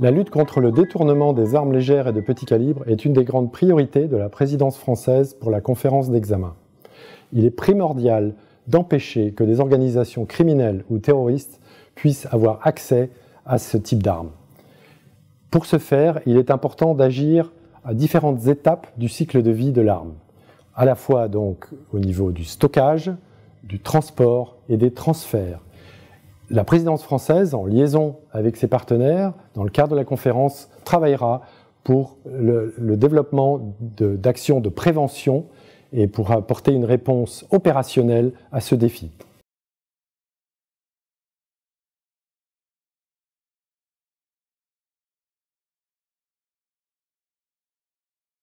La lutte contre le détournement des armes légères et de petit calibre est une des grandes priorités de la présidence française pour la conférence d'examen. Il est primordial d'empêcher que des organisations criminelles ou terroristes puissent avoir accès à ce type d'armes. Pour ce faire, il est important d'agir à différentes étapes du cycle de vie de l'arme, à la fois donc au niveau du stockage, du transport et des transferts, la présidence française, en liaison avec ses partenaires, dans le cadre de la conférence, travaillera pour le, développement d'actions de prévention et pour apporter une réponse opérationnelle à ce défi.